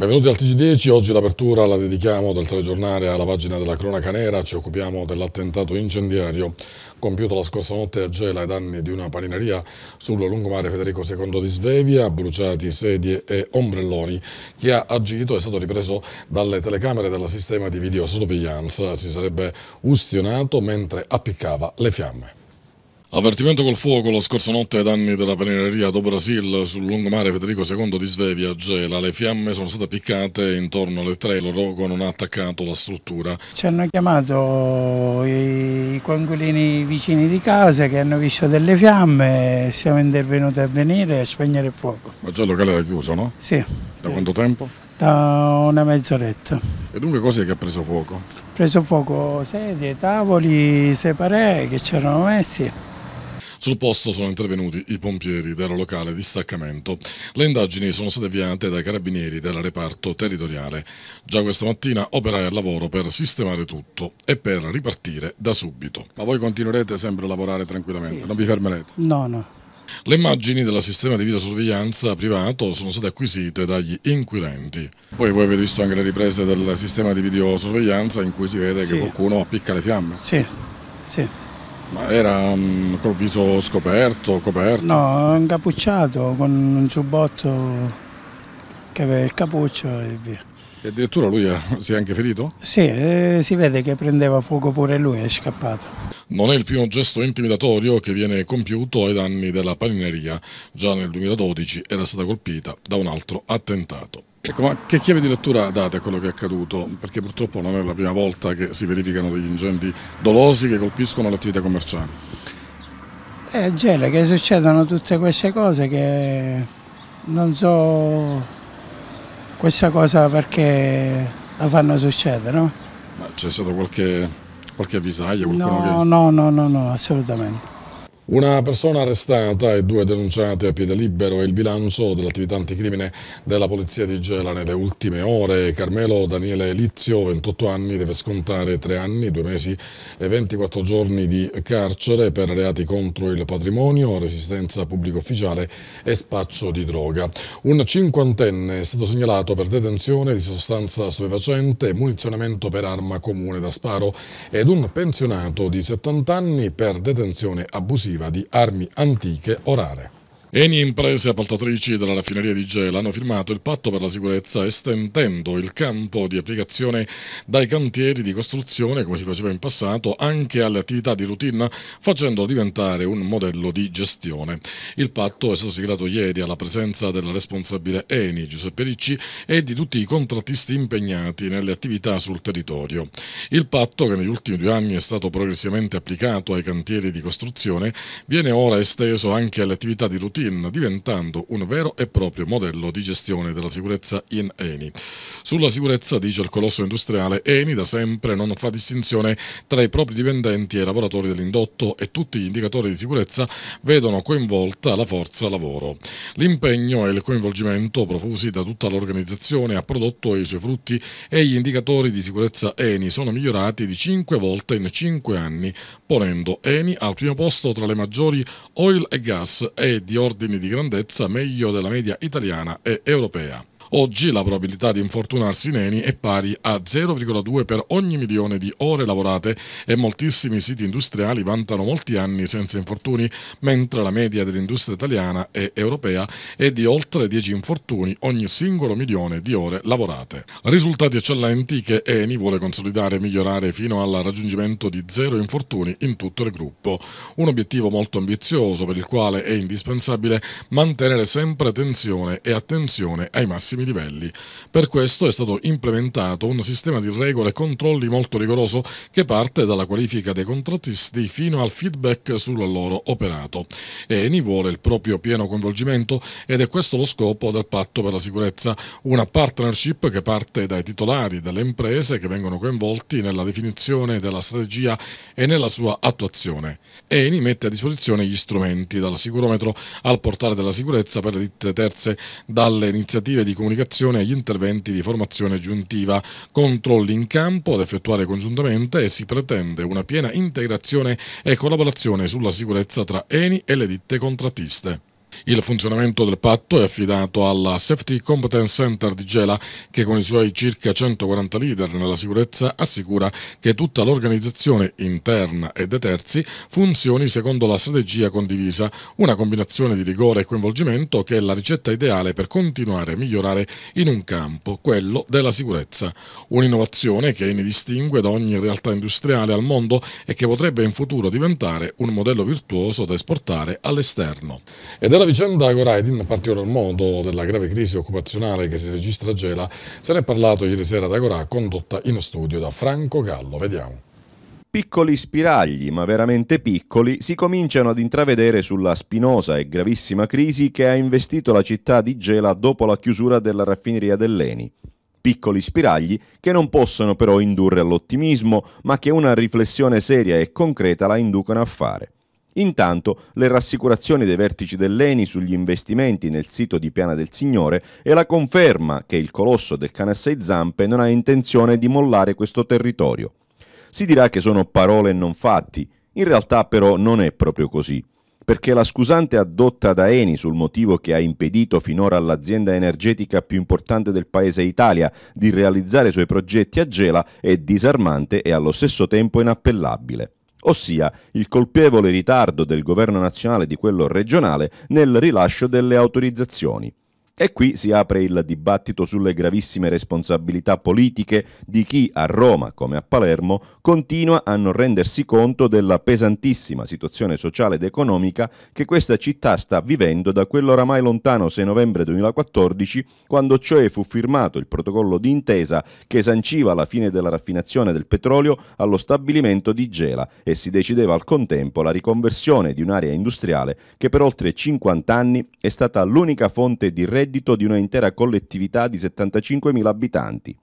Benvenuti al TG10, oggi l'apertura la dedichiamo del telegiornale alla pagina della cronaca nera, ci occupiamo dell'attentato incendiario compiuto la scorsa notte a Gela ai danni di una panineria sul lungomare Federico II di Svevia, bruciati sedie e ombrelloni. Chi ha agito è stato ripreso dalle telecamere del sistema di videosorveglianza, si sarebbe ustionato mentre appiccava le fiamme. Avvertimento col fuoco la scorsa notte ai danni della panelleria do Brasil sul lungomare Federico II di Svevia gela. Le fiamme sono state piccate intorno alle tre, il rogo non ha attaccato la struttura. Ci hanno chiamato i coinquilini vicini di casa che hanno visto delle fiamme, siamo intervenuti a venire e a spegnere il fuoco. Ma già il locale era chiuso, no? Sì. Da sì. quanto tempo? Da una mezz'oretta. E dunque cos'è che ha preso fuoco? Ha preso fuoco sedie, tavoli, separè che c'erano messi. Sul posto sono intervenuti i pompieri del locale distaccamento. Le indagini sono state avviate dai carabinieri del reparto territoriale. Già questa mattina operai al lavoro per sistemare tutto e per ripartire da subito. Ma voi continuerete sempre a lavorare tranquillamente, sì, non vi fermerete? No, no. Le immagini del sistema di videosorveglianza privato sono state acquisite dagli inquirenti. Poi voi avete visto anche le riprese del sistema di videosorveglianza in cui si vede sì. che qualcuno appicca le fiamme. Sì, sì. Ma era um, col viso scoperto, coperto? No, incappucciato con un giubbotto che aveva il cappuccio e via. E addirittura lui eh, si è anche ferito? Sì, eh, si vede che prendeva fuoco pure lui e è scappato. Non è il primo gesto intimidatorio che viene compiuto ai danni della panineria. Già nel 2012 era stata colpita da un altro attentato. Ecco, ma che chiave di lettura date a quello che è accaduto? Perché purtroppo non è la prima volta che si verificano degli incendi dolosi che colpiscono l'attività commerciale. È eh, genere che succedano tutte queste cose che non so questa cosa perché la fanno succedere, no? Ma c'è stato qualche, qualche avvisaglia? No, che... no, no, no, no, assolutamente. Una persona arrestata e due denunciate a piede libero è il bilancio dell'attività anticrimine della polizia di Gela nelle ultime ore. Carmelo Daniele Lizio, 28 anni, deve scontare tre anni, due mesi e 24 giorni di carcere per reati contro il patrimonio, resistenza pubblico ufficiale e spaccio di droga. Un cinquantenne è stato segnalato per detenzione di sostanza stupefacente e munizionamento per arma comune da sparo ed un pensionato di 70 anni per detenzione abusiva di armi antiche o Eni imprese appaltatrici della raffineria di Gela hanno firmato il patto per la sicurezza estendendo il campo di applicazione dai cantieri di costruzione, come si faceva in passato, anche alle attività di routine, facendolo diventare un modello di gestione. Il patto è stato siglato ieri alla presenza della responsabile Eni, Giuseppe Ricci, e di tutti i contrattisti impegnati nelle attività sul territorio. Il patto, che negli ultimi due anni è stato progressivamente applicato ai cantieri di costruzione, viene ora esteso anche alle attività di routine routine, diventando un vero e proprio modello di gestione della sicurezza in Eni. Sulla sicurezza, dice il colosso industriale, Eni da sempre non fa distinzione tra i propri dipendenti e i lavoratori dell'indotto e tutti gli indicatori di sicurezza vedono coinvolta la forza lavoro. L'impegno e il coinvolgimento profusi da tutta l'organizzazione ha prodotto i suoi frutti e gli indicatori di sicurezza Eni sono migliorati di 5 volte in 5 anni, ponendo Eni al primo posto tra le maggiori oil e gas e di oro ordini di grandezza meglio della media italiana e europea. Oggi la probabilità di infortunarsi in Eni è pari a 0,2 per ogni milione di ore lavorate e moltissimi siti industriali vantano molti anni senza infortuni, mentre la media dell'industria italiana e europea è di oltre 10 infortuni ogni singolo milione di ore lavorate. Risultati eccellenti che Eni vuole consolidare e migliorare fino al raggiungimento di zero infortuni in tutto il gruppo. Un obiettivo molto ambizioso per il quale è indispensabile mantenere sempre tensione e attenzione ai massimi altissimi livelli. Per questo è stato implementato un sistema di regole e controlli molto rigoroso che parte dalla qualifica dei contrattisti fino al feedback sul loro operato. Eni vuole il proprio pieno coinvolgimento ed è questo lo scopo del patto per la sicurezza, una partnership che parte dai titolari delle imprese che vengono coinvolti nella definizione della strategia e nella sua attuazione. Eni mette a disposizione gli strumenti dal sicurometro al portale della sicurezza per le ditte terze, dalle iniziative di comunicazione comunicazione agli interventi di formazione aggiuntiva, controlli in campo da effettuare congiuntamente e si pretende una piena integrazione e collaborazione sulla sicurezza tra ENI e le ditte contrattiste. Il funzionamento del patto è affidato alla Safety Competence Center di Gela che con i suoi circa 140 leader nella sicurezza assicura che tutta l'organizzazione interna e dei terzi funzioni secondo la strategia condivisa, una combinazione di rigore e coinvolgimento che è la ricetta ideale per continuare a migliorare in un campo, quello della sicurezza. Un'innovazione che ne distingue da ogni realtà industriale al mondo e che potrebbe in futuro diventare un modello virtuoso da esportare all'esterno. Ed è vicenda Goraidin, a particolar modo della grave crisi occupazionale che si registra a Gela, se ne è parlato ieri sera da Gorà, condotta in studio da Franco Gallo. Vediamo piccoli spiragli, ma veramente piccoli, si cominciano ad intravedere sulla spinosa e gravissima crisi che ha investito la città di Gela dopo la chiusura della raffineria dell'Eni. Piccoli spiragli che non possono però indurre all'ottimismo, ma che una riflessione seria e concreta la inducono a fare. Intanto le rassicurazioni dei vertici dell'ENI sugli investimenti nel sito di Piana del Signore e la conferma che il colosso del cane a sei zampe non ha intenzione di mollare questo territorio. Si dirà che sono parole e non fatti, in realtà però non è proprio così perché la scusante addotta da Eni sul motivo che ha impedito finora all'azienda energetica più importante del paese Italia di realizzare i suoi progetti a Gela è disarmante e allo stesso tempo inappellabile ossia il colpevole ritardo del governo nazionale e di quello regionale nel rilascio delle autorizzazioni, e qui si apre il dibattito sulle gravissime responsabilità politiche di chi a Roma, come a Palermo, continua a non rendersi conto della pesantissima situazione sociale ed economica che questa città sta vivendo da quell'oramai lontano 6 novembre 2014, quando cioè fu firmato il protocollo di intesa che sanciva la fine della raffinazione del petrolio allo stabilimento di Gela e si decideva al contempo la riconversione di un'area industriale che per oltre 50 anni è stata l'unica fonte di reddito reddito di intera collettività di 75.000 abitanti.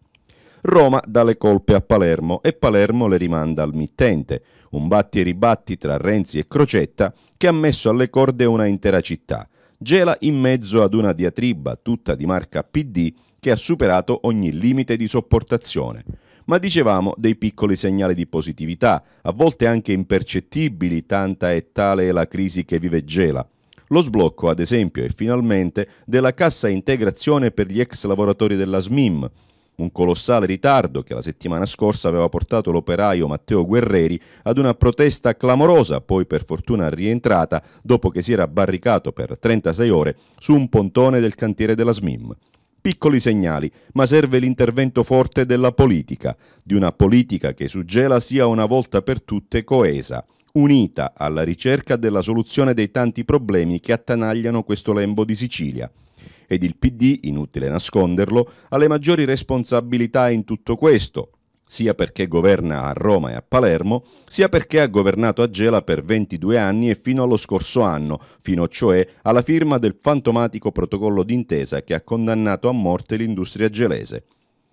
Roma dà le colpe a Palermo e Palermo le rimanda al mittente, un batti e ribatti tra Renzi e Crocetta che ha messo alle corde una intera città, gela in mezzo ad una diatriba tutta di marca PD che ha superato ogni limite di sopportazione. Ma dicevamo dei piccoli segnali di positività, a volte anche impercettibili, tanta è tale la crisi che vive Gela. Lo sblocco, ad esempio, e finalmente della cassa integrazione per gli ex lavoratori della SMIM, un colossale ritardo che la settimana scorsa aveva portato l'operaio Matteo Guerreri ad una protesta clamorosa, poi per fortuna rientrata dopo che si era barricato per 36 ore su un pontone del cantiere della SMIM. Piccoli segnali, ma serve l'intervento forte della politica, di una politica che su Gela sia una volta per tutte coesa unita alla ricerca della soluzione dei tanti problemi che attanagliano questo lembo di Sicilia. Ed il PD, inutile nasconderlo, ha le maggiori responsabilità in tutto questo, sia perché governa a Roma e a Palermo, sia perché ha governato a Gela per 22 anni e fino allo scorso anno, fino cioè alla firma del fantomatico protocollo d'intesa che ha condannato a morte l'industria gelese.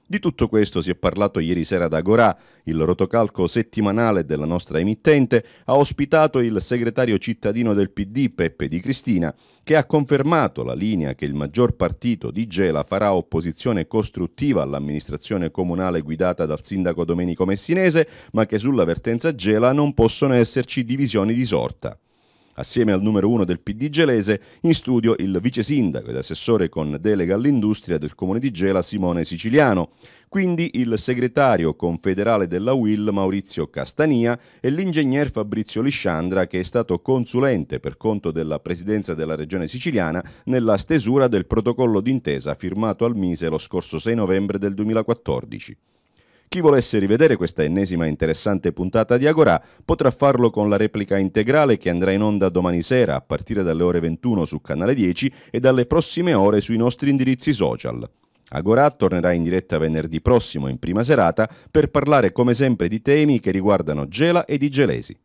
Di tutto questo si è parlato ieri sera ad Agorà, il rotocalco settimanale della nostra emittente, ha ospitato il segretario cittadino del PD Peppe Di Cristina, che ha confermato la linea che il maggior partito di Gela farà opposizione costruttiva all'amministrazione comunale guidata dal sindaco Domenico Messinese, ma che sulla vertenza Gela non possono esserci divisioni di sorta. Assieme al numero uno del PD gelese, in studio il vice sindaco ed assessore con delega all'industria del comune di Gela Simone Siciliano, quindi il segretario confederale della UIL Maurizio Castania e l'ingegner Fabrizio Lisciandra che è stato consulente per conto della presidenza della regione siciliana nella stesura del protocollo d'intesa firmato al Mise lo scorso 6 novembre del 2014. Chi volesse rivedere questa ennesima interessante puntata di Agora potrà farlo con la replica integrale che andrà in onda domani sera a partire dalle ore 21 su Canale 10 e dalle prossime ore sui nostri indirizzi social. Agora tornerà in diretta venerdì prossimo in prima serata per parlare come sempre di temi che riguardano Gela e di Gelesi.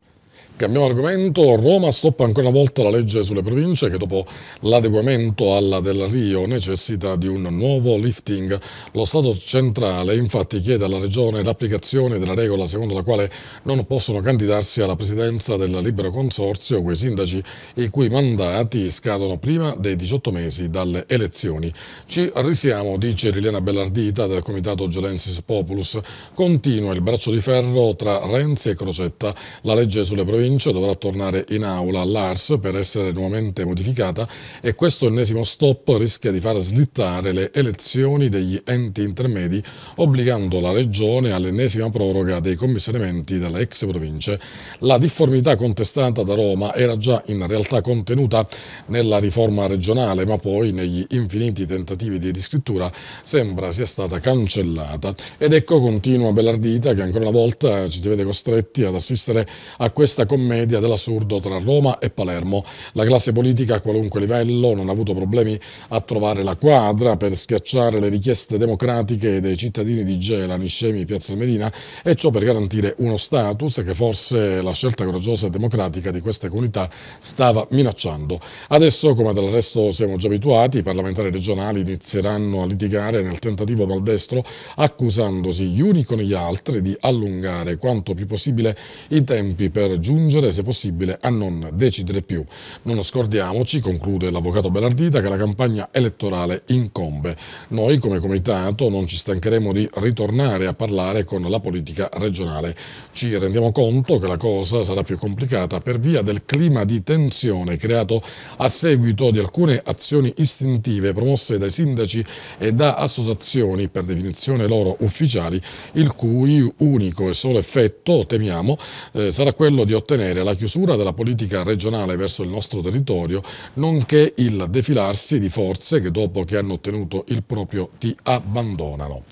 Cambiamo argomento, Roma stoppa ancora una volta la legge sulle province che dopo l'adeguamento alla del Rio necessita di un nuovo lifting. Lo Stato centrale infatti chiede alla Regione l'applicazione della regola secondo la quale non possono candidarsi alla presidenza del libero consorzio quei sindaci i cui mandati scadono prima dei 18 mesi dalle elezioni. Ci risiamo, dice Liliana Bellardita del comitato Gelensis Populus. Continua il braccio di ferro tra Renzi e Crocetta. La legge sulle province Lynch dovrà tornare in aula l'ARS per essere nuovamente modificata e questo ennesimo stop rischia di far slittare le elezioni degli enti intermedi obbligando la Regione all'ennesima proroga dei commissariamenti delle ex province. La difformità contestata da Roma era già in realtà contenuta nella riforma regionale ma poi negli infiniti tentativi di riscrittura sembra sia stata cancellata ed ecco continua Bellardita che ancora una volta ci vede costretti ad assistere a questa commissione commedia dell'assurdo tra Roma e Palermo. La classe politica a qualunque livello non ha avuto problemi a trovare la quadra per schiacciare le richieste democratiche dei cittadini di Gela, Niscemi, Piazza Medina e ciò per garantire uno status che forse la scelta coraggiosa e democratica di queste comunità stava minacciando. Adesso, come del resto siamo già abituati, i parlamentari regionali inizieranno a litigare nel tentativo maldestro accusandosi gli uni con gli altri di allungare quanto più possibile i tempi per giungere giungere, se possibile, a non decidere più. Non scordiamoci, conclude l'avvocato Bellardita, che la campagna elettorale incombe. Noi come comitato non ci stancheremo di ritornare a parlare con la politica regionale. Ci rendiamo conto che la cosa sarà più complicata per via del clima di tensione creato a seguito di alcune azioni istintive promosse dai sindaci e da associazioni, per definizione loro ufficiali, il cui unico e solo effetto, temiamo, eh, sarà quello di ottenere ottenere la chiusura della politica regionale verso il nostro territorio, nonché il defilarsi di forze che dopo che hanno ottenuto il proprio ti abbandonano.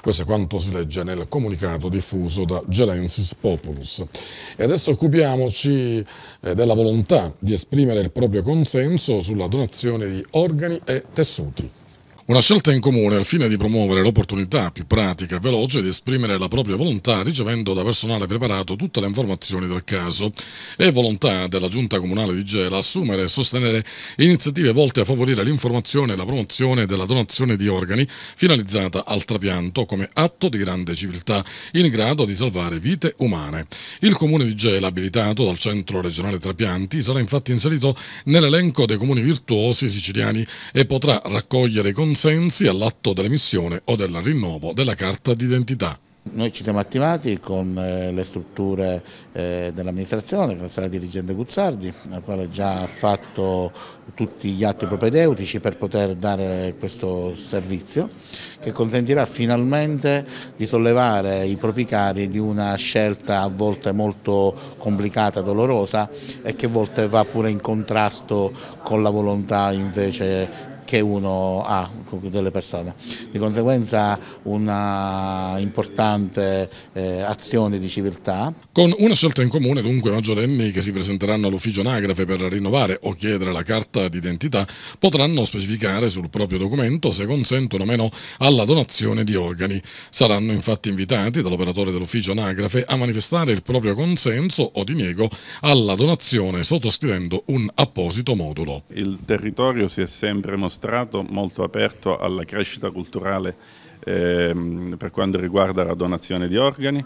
Questo è quanto si legge nel comunicato diffuso da Gelensis Populus. E adesso occupiamoci eh, della volontà di esprimere il proprio consenso sulla donazione di organi e tessuti. Una scelta in comune al fine di promuovere l'opportunità più pratica e veloce di esprimere la propria volontà ricevendo da personale preparato tutte le informazioni del caso e volontà della Giunta Comunale di Gela assumere e sostenere iniziative volte a favorire l'informazione e la promozione della donazione di organi finalizzata al trapianto come atto di grande civiltà in grado di salvare vite umane. Il Comune di Gela, abilitato dal Centro Regionale Trapianti, sarà infatti inserito nell'elenco dei comuni virtuosi siciliani e potrà raccogliere i conti consensi all'atto dell'emissione o del rinnovo della carta d'identità. Noi ci siamo attivati con eh, le strutture eh, dell'amministrazione, con la sala dirigente Guzzardi, la quale già ha fatto tutti gli atti propedeutici per poter dare questo servizio che consentirà finalmente di sollevare i propri cari di una scelta a volte molto complicata, dolorosa e che a volte va pure in contrasto con la volontà invece che uno ha delle persone. Di conseguenza una importante eh, azione di civiltà. Con una scelta in comune dunque maggiorenni che si presenteranno all'ufficio anagrafe per rinnovare o chiedere la carta d'identità potranno specificare sul proprio documento se consentono o meno alla donazione di organi. Saranno infatti invitati dall'operatore dell'ufficio anagrafe a manifestare il proprio consenso o diniego alla donazione sottoscrivendo un apposito modulo. Il territorio si è sempre mostrato strato molto aperto alla crescita culturale ehm, per quanto riguarda la donazione di organi.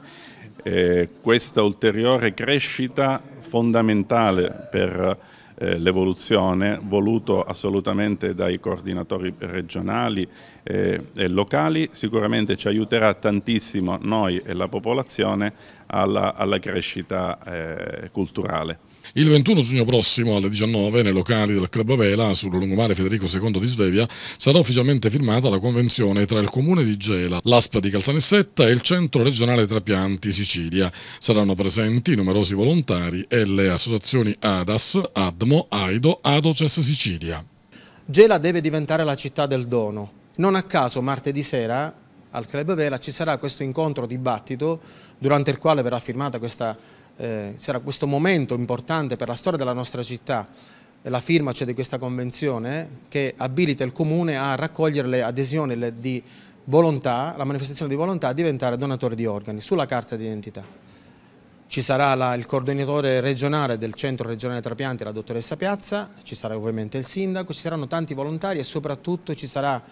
Eh, questa ulteriore crescita fondamentale per eh, l'evoluzione voluto assolutamente dai coordinatori regionali eh, e locali sicuramente ci aiuterà tantissimo noi e la popolazione alla, alla crescita eh, culturale. Il 21 giugno prossimo alle 19 nei locali del Club Vela sul lungomare Federico II di Svevia sarà ufficialmente firmata la convenzione tra il comune di Gela, l'ASPA di Caltanissetta e il centro regionale Trapianti Sicilia. Saranno presenti numerosi volontari e le associazioni ADAS, ADMO, AIDO, ADOCES Sicilia. Gela deve diventare la città del dono. Non a caso martedì sera al Club Vela ci sarà questo incontro dibattito durante il quale verrà firmata questa convenzione eh, sarà questo momento importante per la storia della nostra città, eh, la firma cioè, di questa convenzione che abilita il Comune a raccogliere le adesioni di volontà, la manifestazione di volontà a diventare donatore di organi sulla carta d'identità. Ci sarà la, il coordinatore regionale del centro regionale trapianti, la dottoressa Piazza, ci sarà ovviamente il sindaco, ci saranno tanti volontari e soprattutto ci, sarà,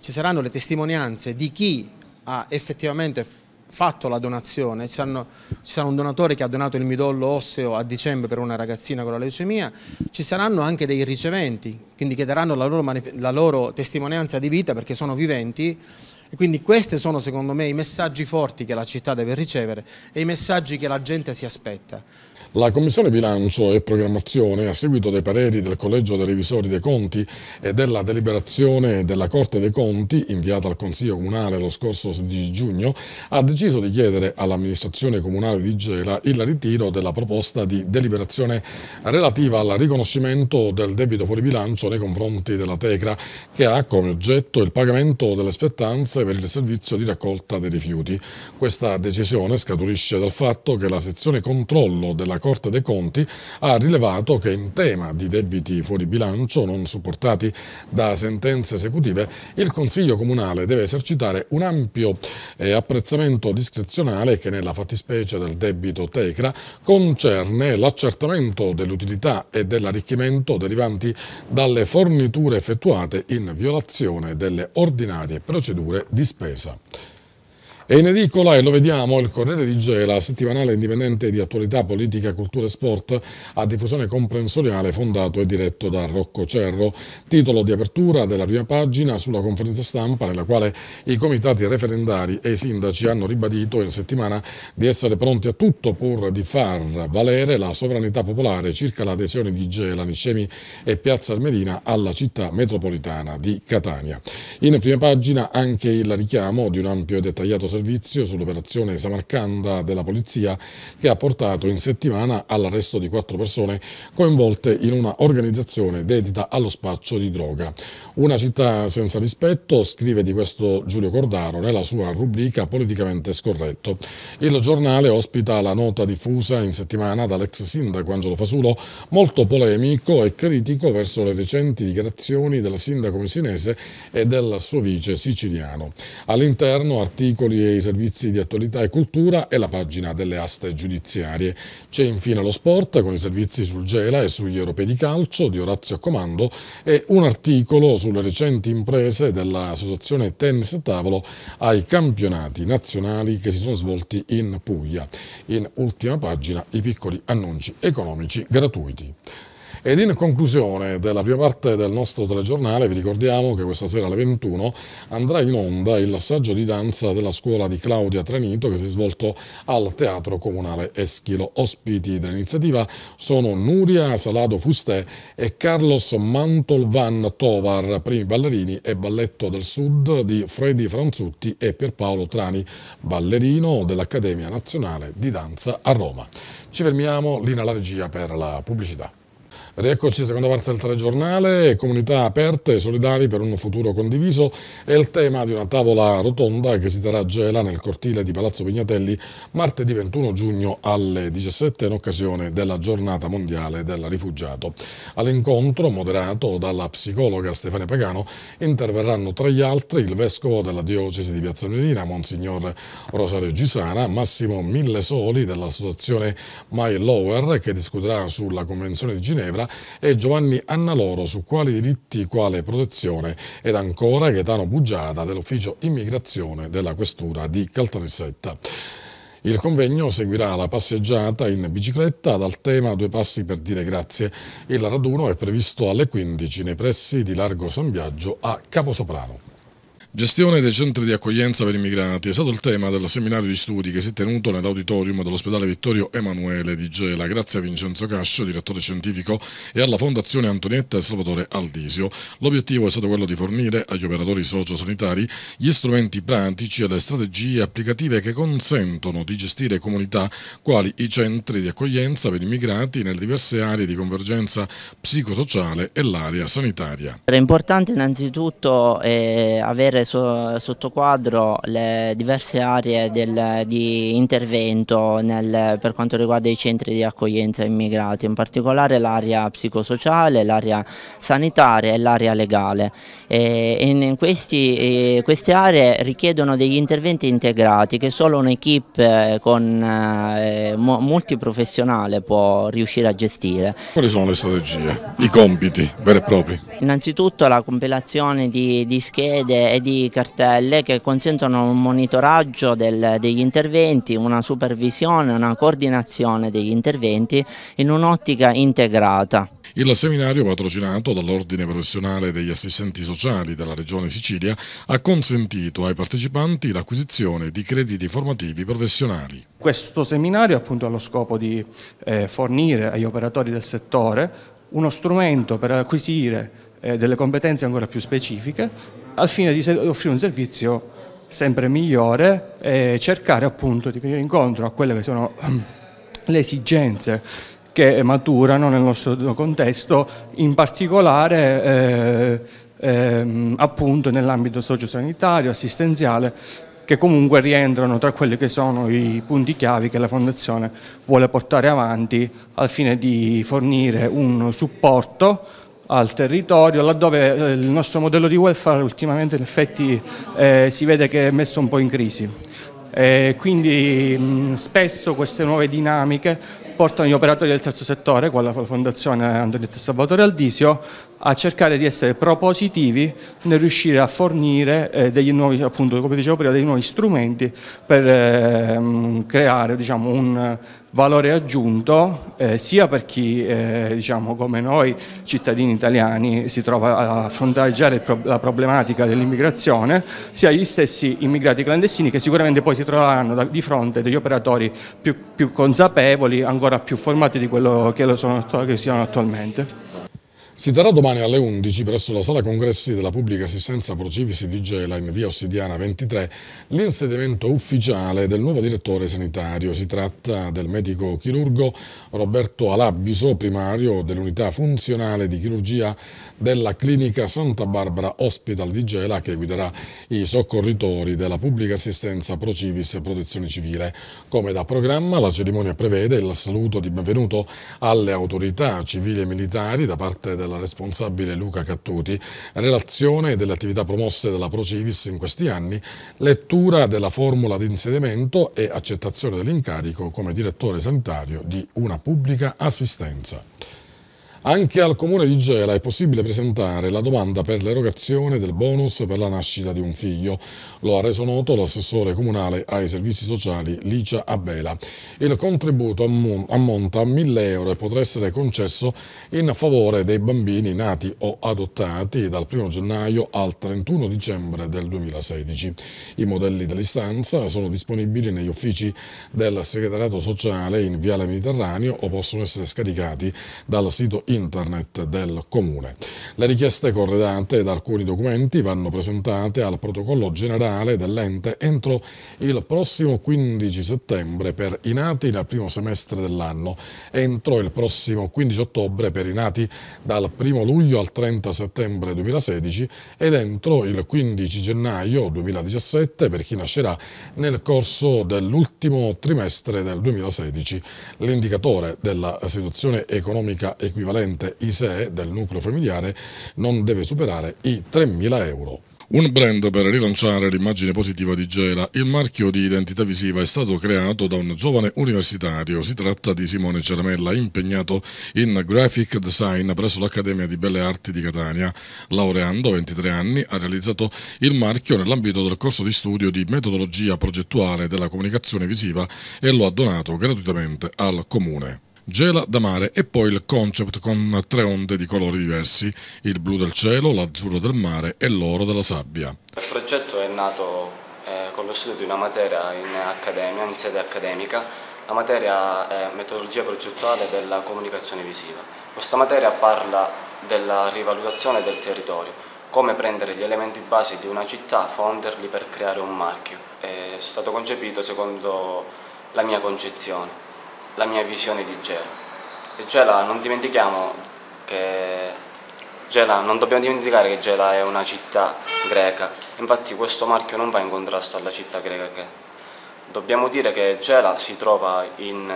ci saranno le testimonianze di chi ha effettivamente fatto la donazione, ci, hanno, ci, sarà un donatore che ha donato il midollo osseo a dicembre per una ragazzina con la leucemia, ci saranno anche dei riceventi, quindi che daranno la loro, la loro testimonianza di vita perché sono viventi e quindi questi sono secondo me i messaggi forti che la città deve ricevere e i messaggi che la gente si aspetta. La Commissione Bilancio e Programmazione, a seguito dei pareri del Collegio dei Revisori dei Conti e della deliberazione della Corte dei Conti, inviata al Consiglio Comunale lo scorso 16 giugno, ha deciso di chiedere all'amministrazione comunale di Gela il ritiro della proposta di deliberazione relativa al riconoscimento del debito fuori bilancio nei confronti della Tecra, che ha come oggetto il pagamento delle spettanze per il servizio di raccolta dei rifiuti. Questa decisione scaturisce dal fatto che la sezione controllo della Corte dei Conti ha rilevato che in tema di debiti fuori bilancio non supportati da sentenze esecutive, il Consiglio Comunale deve esercitare un ampio eh, apprezzamento discrezionale che nella fattispecie del debito Tecra concerne l'accertamento dell'utilità e dell'arricchimento derivanti dalle forniture effettuate in violazione delle ordinarie procedure di spesa. È in edicola e lo vediamo il Corriere di Gela, settimanale indipendente di attualità politica, cultura e sport a diffusione comprensoriale fondato e diretto da Rocco Cerro. Titolo di apertura della prima pagina sulla conferenza stampa nella quale i comitati referendari e i sindaci hanno ribadito in settimana di essere pronti a tutto pur di far valere la sovranità popolare circa l'adesione di Gela, Niscemi e Piazza Armerina alla città metropolitana di Catania. In prima pagina anche il richiamo di un ampio e dettagliato servizio sull'operazione Samarcanda della polizia che ha portato in settimana all'arresto di quattro persone coinvolte in una organizzazione dedita allo spaccio di droga. Una città senza rispetto, scrive di questo Giulio Cordaro nella sua rubrica Politicamente scorretto. Il giornale ospita la nota diffusa in settimana dall'ex sindaco Angelo Fasulo, molto polemico e critico verso le recenti dichiarazioni del sindaco messinese e del suo vice siciliano. All'interno articoli i servizi di attualità e cultura e la pagina delle aste giudiziarie. C'è infine lo sport con i servizi sul Gela e sugli europei di calcio di Orazio Comando e un articolo sulle recenti imprese dell'associazione Tennis Tavolo ai campionati nazionali che si sono svolti in Puglia. In ultima pagina i piccoli annunci economici gratuiti. Ed in conclusione della prima parte del nostro telegiornale vi ricordiamo che questa sera alle 21 andrà in onda il saggio di danza della scuola di Claudia Trenito che si è svolto al Teatro Comunale Eschilo. Ospiti dell'iniziativa sono Nuria Salado Fustè e Carlos Mantolvan Tovar, primi ballerini e balletto del Sud di Freddy Franzutti e Pierpaolo Trani, ballerino dell'Accademia Nazionale di Danza a Roma. Ci fermiamo, lì nella regia per la pubblicità. Rieccoci, seconda parte del telegiornale, comunità aperte e solidali per un futuro condiviso è il tema di una tavola rotonda che si terrà a Gela nel cortile di Palazzo Pignatelli martedì 21 giugno alle 17 in occasione della giornata mondiale del rifugiato. All'incontro, moderato dalla psicologa Stefania Pagano, interverranno tra gli altri il vescovo della diocesi di Piazza Merina, Monsignor Rosario Gisana, Massimo Millesoli dell'associazione My Lower che discuterà sulla Convenzione di Ginevra Marghera e Giovanni Annaloro su quali diritti, quale protezione ed ancora Gaetano Bugiada dell'ufficio immigrazione della questura di Caltanissetta. Il convegno seguirà la passeggiata in bicicletta dal tema Due passi per dire grazie. Il raduno è previsto alle 15 nei pressi di Largo San Biagio a Caposoprano. Gestione dei centri di accoglienza per immigrati è stato il tema del seminario di studi che si è tenuto nell'auditorium dell'ospedale Vittorio Emanuele di Gela, grazie a Vincenzo Cascio, direttore scientifico, e alla Fondazione Antonietta e Salvatore Aldisio. L'obiettivo è stato quello di fornire agli operatori sociosanitari gli strumenti pratici e le strategie applicative che consentono di gestire comunità quali i centri di accoglienza per immigrati nelle diverse aree di convergenza psicosociale e l'area sanitaria. È importante innanzitutto eh, avere mettere so, sotto quadro le diverse aree del, di intervento nel, per quanto riguarda i centri di accoglienza immigrati, in particolare l'area psicosociale, l'area sanitaria e l'area legale. E, in questi, queste aree richiedono degli interventi integrati che solo un'equipe con eh, multiprofessionale può riuscire a gestire. Quali sono le strategie, i compiti veri e propri? Innanzitutto la compilazione di, di schede e di di cartelle che consentono un monitoraggio del, degli interventi, una supervisione, una coordinazione degli interventi in un'ottica integrata. Il seminario patrocinato dall'Ordine Professionale degli Assistenti Sociali della Regione Sicilia ha consentito ai partecipanti l'acquisizione di crediti formativi professionali. Questo seminario appunto ha lo scopo di eh, fornire agli operatori del settore uno strumento per acquisire eh, delle competenze ancora più specifiche al fine di offrire un servizio sempre migliore e cercare appunto di venire incontro a quelle che sono le esigenze che maturano nel nostro contesto, in particolare eh, eh, appunto nell'ambito sociosanitario, assistenziale, che comunque rientrano tra quelli che sono i punti chiavi che la Fondazione vuole portare avanti al fine di fornire un supporto al territorio, laddove eh, il nostro modello di welfare ultimamente in effetti eh, si vede che è messo un po' in crisi. Eh, quindi mh, spesso queste nuove dinamiche portano gli operatori del terzo settore, con la fondazione Antonietta Salvatore Aldisio, a cercare di essere propositivi nel riuscire a fornire eh, degli nuovi, appunto, come dicevo prima, dei nuovi strumenti per eh, creare diciamo, un valore aggiunto eh, sia per chi, eh, diciamo, come noi, cittadini italiani, si trova a fronteggiare pro la problematica dell'immigrazione, sia gli stessi immigrati clandestini che sicuramente poi si troveranno di fronte degli operatori più, più consapevoli, ancora ancora più formati di quello che, sono, che siano attualmente. Si terrà domani alle 11 presso la sala congressi della pubblica assistenza Procivisi di Gela in via Ossidiana 23 l'insediamento ufficiale del nuovo direttore sanitario. Si tratta del medico chirurgo Roberto Alabiso, primario dell'unità funzionale di chirurgia della clinica Santa Barbara Hospital di Gela che guiderà i soccorritori della pubblica assistenza Procivis e Protezione Civile. Come da programma la cerimonia prevede il saluto di benvenuto alle autorità civili e militari da parte della dalla responsabile Luca Cattuti, relazione delle attività promosse dalla Procivis in questi anni, lettura della formula di insediamento e accettazione dell'incarico come direttore sanitario di una pubblica assistenza. Anche al Comune di Gela è possibile presentare la domanda per l'erogazione del bonus per la nascita di un figlio. Lo ha reso noto l'assessore comunale ai servizi sociali Licia Abela. Il contributo ammonta a 1000 euro e potrà essere concesso in favore dei bambini nati o adottati dal 1 gennaio al 31 dicembre del 2016. I modelli dell'istanza sono disponibili negli uffici del segretariato sociale in Viale Mediterraneo o possono essere scaricati dal sito internet del comune. Le richieste corredate da alcuni documenti vanno presentate al protocollo generale dell'ente entro il prossimo 15 settembre per i nati nel primo semestre dell'anno, entro il prossimo 15 ottobre per i nati dal 1 luglio al 30 settembre 2016 ed entro il 15 gennaio 2017 per chi nascerà nel corso dell'ultimo trimestre del 2016. L'indicatore della situazione economica equivalente l'ente ISEE del nucleo familiare non deve superare i 3.000 euro. Un brand per rilanciare l'immagine positiva di Gela. Il marchio di identità visiva è stato creato da un giovane universitario. Si tratta di Simone Ceramella, impegnato in graphic design presso l'Accademia di Belle Arti di Catania. Laureando, 23 anni, ha realizzato il marchio nell'ambito del corso di studio di metodologia progettuale della comunicazione visiva e lo ha donato gratuitamente al comune gela da mare e poi il concept con tre onde di colori diversi, il blu del cielo, l'azzurro del mare e l'oro della sabbia. Il progetto è nato eh, con lo studio di una materia in accademia, in sede accademica, la materia è metodologia progettuale della comunicazione visiva. Questa materia parla della rivalutazione del territorio, come prendere gli elementi base di una città, fonderli per creare un marchio. È stato concepito secondo la mia concezione la mia visione di Gela. E Gela non dimentichiamo che Gela, non dobbiamo dimenticare che Gela è una città greca, infatti questo marchio non va in contrasto alla città greca che è. Dobbiamo dire che Gela si trova in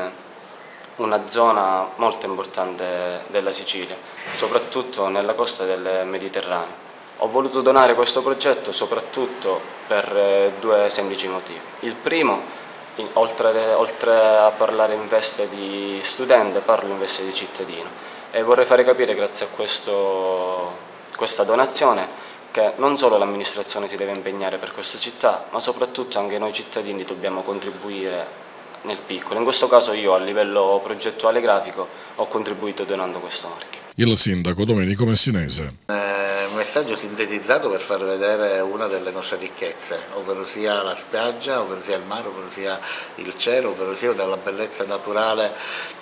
una zona molto importante della Sicilia, soprattutto nella costa del Mediterraneo. Ho voluto donare questo progetto soprattutto per eh, due semplici motivi. Il primo in, oltre, oltre, a parlare in veste di studente, parlo in veste di cittadino e vorrei fare capire grazie a questo, questa donazione che non solo l'amministrazione si deve impegnare per questa città, ma soprattutto anche noi cittadini dobbiamo contribuire nel piccolo. In questo caso io a livello progettuale grafico ho contribuito donando questo marchio il sindaco Domenico Messinese. Eh, un messaggio sintetizzato per far vedere una delle nostre ricchezze, ovvero sia la spiaggia, ovvero sia il mare, ovvero sia il cielo, ovvero sia della bellezza naturale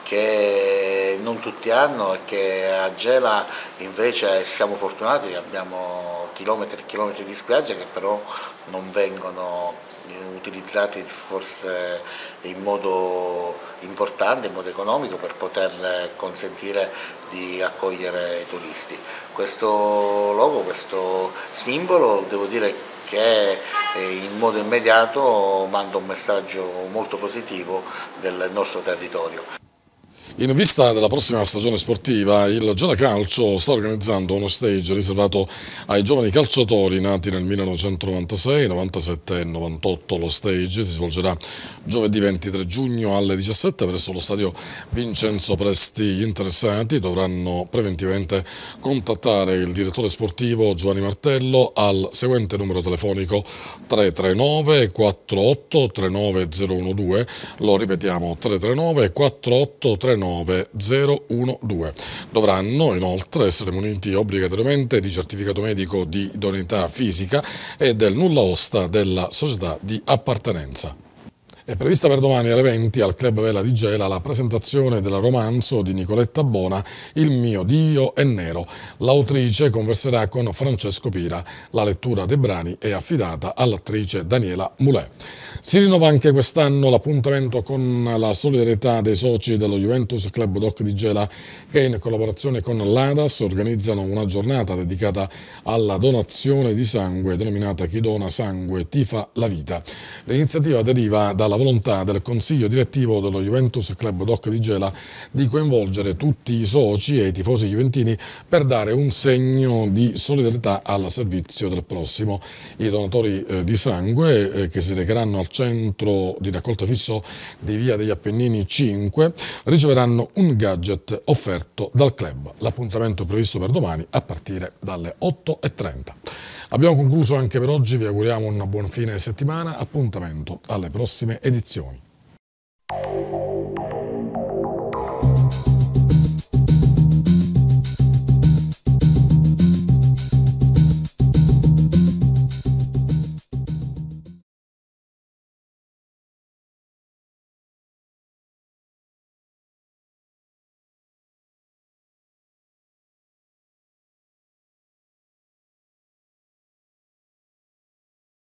che non tutti hanno e che a Gela invece siamo fortunati abbiamo chilometri e chilometri di spiaggia che però non vengono utilizzati forse in modo importante, in modo economico per poter consentire di accogliere i turisti. Questo logo, questo simbolo devo dire che eh, in modo immediato manda un messaggio molto positivo del nostro territorio. In vista della prossima stagione sportiva, il Calcio sta organizzando uno stage riservato ai giovani calciatori nati nel 1996, 97 e 98. Lo stage si svolgerà giovedì 23 giugno alle 17 presso lo stadio Vincenzo Presti. Gli interessati dovranno preventivamente contattare il direttore sportivo Giovanni Martello al seguente numero telefonico 339 48 39012. Lo ripetiamo 339 48 39012. 09012. Dovranno inoltre essere muniti obbligatoriamente di certificato medico di idoneità fisica e del nulla osta della società di appartenenza. È prevista per domani alle 20 al Club Vela di Gela la presentazione del romanzo di Nicoletta Bona Il mio Dio è nero. L'autrice converserà con Francesco Pira. La lettura dei brani è affidata all'attrice Daniela Moulet. Si rinnova anche quest'anno l'appuntamento con la solidarietà dei soci dello Juventus Club Doc di Gela che in collaborazione con l'ADAS organizzano una giornata dedicata alla donazione di sangue denominata Chi dona sangue tifa la vita. L'iniziativa deriva dalla volontà del consiglio direttivo dello Juventus Club Doc di Gela di coinvolgere tutti i soci e i tifosi juventini per dare un segno di solidarietà al servizio del prossimo. I donatori eh, di sangue eh, che si recheranno al centro di raccolta fisso di Via degli Appennini 5 riceveranno un gadget offerto dal club. L'appuntamento è previsto per domani a partire dalle 8.30. Abbiamo concluso anche per oggi, vi auguriamo un buon fine settimana, appuntamento alle prossime edizioni.